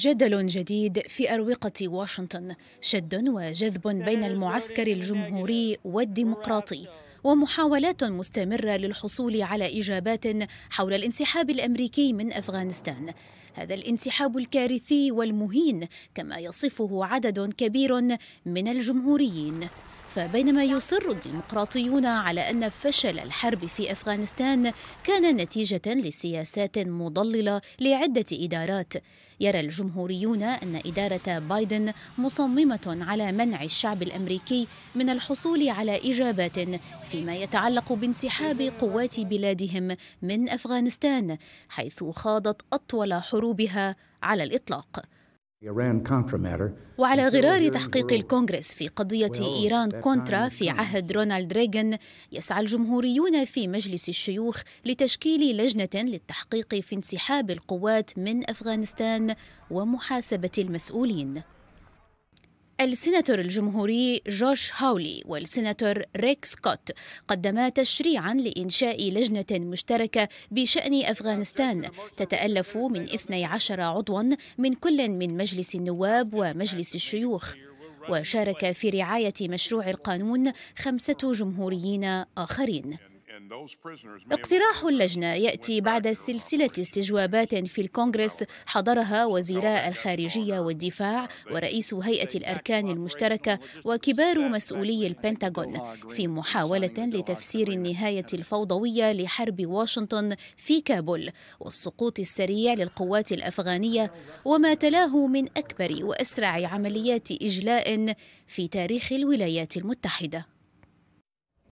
جدل جديد في أروقة واشنطن شد وجذب بين المعسكر الجمهوري والديمقراطي ومحاولات مستمرة للحصول على إجابات حول الانسحاب الأمريكي من أفغانستان هذا الانسحاب الكارثي والمهين كما يصفه عدد كبير من الجمهوريين فبينما يصر الديمقراطيون على أن فشل الحرب في أفغانستان كان نتيجة لسياسات مضللة لعدة إدارات يرى الجمهوريون أن إدارة بايدن مصممة على منع الشعب الأمريكي من الحصول على إجابات فيما يتعلق بانسحاب قوات بلادهم من أفغانستان حيث خاضت أطول حروبها على الإطلاق وعلى غرار تحقيق الكونغرس في قضية إيران كونترا في عهد رونالد ريغان يسعى الجمهوريون في مجلس الشيوخ لتشكيل لجنة للتحقيق في انسحاب القوات من أفغانستان ومحاسبة المسؤولين السيناتور الجمهوري جوش هاولي والسيناتور ريك سكوت قدما تشريعا لإنشاء لجنة مشتركة بشأن أفغانستان تتألف من 12 عضوا من كل من مجلس النواب ومجلس الشيوخ وشارك في رعاية مشروع القانون خمسة جمهوريين آخرين اقتراح اللجنة يأتي بعد سلسلة استجوابات في الكونغرس حضرها وزيراء الخارجية والدفاع ورئيس هيئة الأركان المشتركة وكبار مسؤولي البنتاغون في محاولة لتفسير النهاية الفوضوية لحرب واشنطن في كابول والسقوط السريع للقوات الأفغانية وما تلاه من أكبر وأسرع عمليات إجلاء في تاريخ الولايات المتحدة